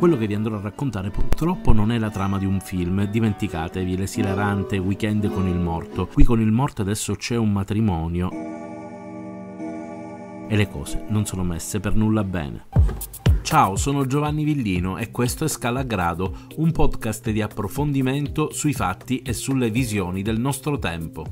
Quello che vi andrò a raccontare purtroppo non è la trama di un film, dimenticatevi l'esilarante weekend con il morto. Qui con il morto adesso c'è un matrimonio e le cose non sono messe per nulla bene. Ciao, sono Giovanni Villino e questo è Scala Grado, un podcast di approfondimento sui fatti e sulle visioni del nostro tempo.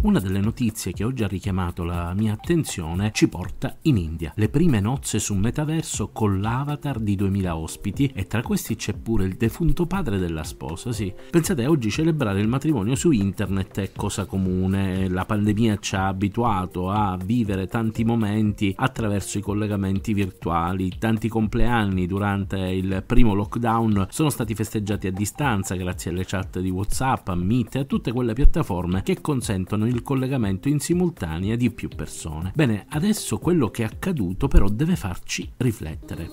Una delle notizie che oggi ha richiamato la mia attenzione ci porta in India. Le prime nozze su metaverso con l'avatar di 2000 ospiti e tra questi c'è pure il defunto padre della sposa, sì. Pensate, oggi celebrare il matrimonio su internet è cosa comune, la pandemia ci ha abituato a vivere tanti momenti attraverso i collegamenti virtuali, tanti compleanni durante il primo lockdown sono stati festeggiati a distanza grazie alle chat di WhatsApp, a Meet e a tutte quelle piattaforme che consentono il collegamento in simultanea di più persone. Bene, adesso quello che è accaduto però deve farci riflettere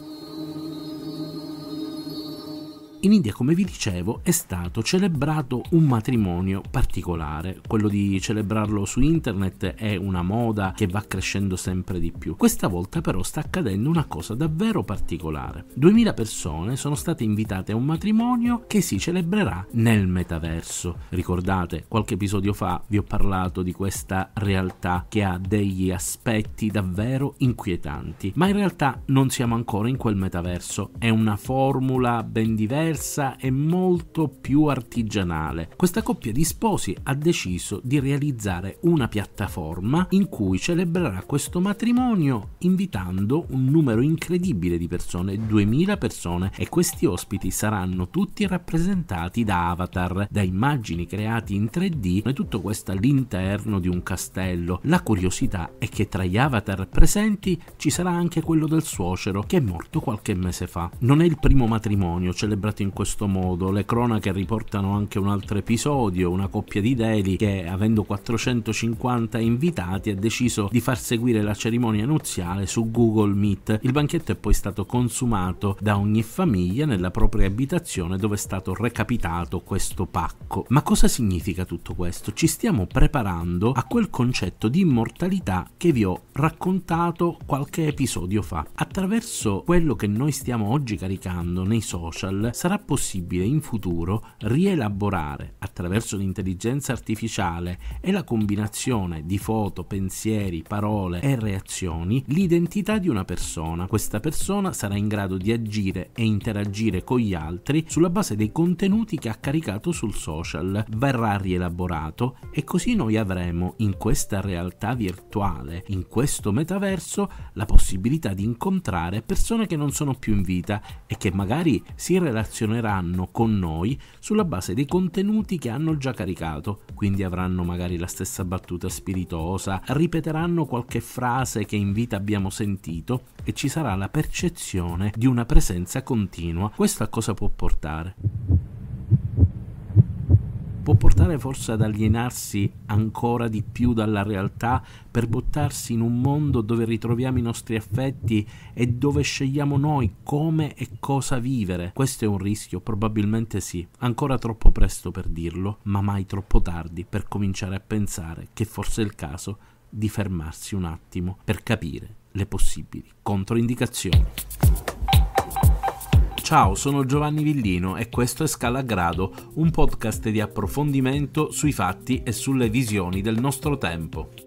in India, come vi dicevo, è stato celebrato un matrimonio particolare. Quello di celebrarlo su internet è una moda che va crescendo sempre di più. Questa volta però sta accadendo una cosa davvero particolare. 2000 persone sono state invitate a un matrimonio che si celebrerà nel metaverso. Ricordate, qualche episodio fa vi ho parlato di questa realtà che ha degli aspetti davvero inquietanti, ma in realtà non siamo ancora in quel metaverso, è una formula ben diversa diversa e molto più artigianale. Questa coppia di sposi ha deciso di realizzare una piattaforma in cui celebrerà questo matrimonio invitando un numero incredibile di persone, 2000 persone, e questi ospiti saranno tutti rappresentati da avatar, da immagini create in 3D e tutto questo all'interno di un castello. La curiosità è che tra gli avatar presenti ci sarà anche quello del suocero che è morto qualche mese fa. Non è il primo matrimonio celebrato in in questo modo. Le cronache riportano anche un altro episodio, una coppia di deli che avendo 450 invitati ha deciso di far seguire la cerimonia nuziale su Google Meet. Il banchetto è poi stato consumato da ogni famiglia nella propria abitazione dove è stato recapitato questo pacco. Ma cosa significa tutto questo? Ci stiamo preparando a quel concetto di immortalità che vi ho raccontato qualche episodio fa. Attraverso quello che noi stiamo oggi caricando nei social, sarà possibile in futuro rielaborare attraverso l'intelligenza artificiale e la combinazione di foto, pensieri, parole e reazioni l'identità di una persona. Questa persona sarà in grado di agire e interagire con gli altri sulla base dei contenuti che ha caricato sul social, verrà rielaborato e così noi avremo in questa realtà virtuale, in questo metaverso, la possibilità di incontrare persone che non sono più in vita e che magari si relazionano relazioneranno con noi sulla base dei contenuti che hanno già caricato, quindi avranno magari la stessa battuta spiritosa, ripeteranno qualche frase che in vita abbiamo sentito e ci sarà la percezione di una presenza continua. Questo a cosa può portare? può portare forse ad alienarsi ancora di più dalla realtà per buttarsi in un mondo dove ritroviamo i nostri affetti e dove scegliamo noi come e cosa vivere. Questo è un rischio, probabilmente sì, ancora troppo presto per dirlo, ma mai troppo tardi per cominciare a pensare che forse è il caso di fermarsi un attimo per capire le possibili controindicazioni. Ciao, sono Giovanni Villino e questo è Scalagrado, un podcast di approfondimento sui fatti e sulle visioni del nostro tempo.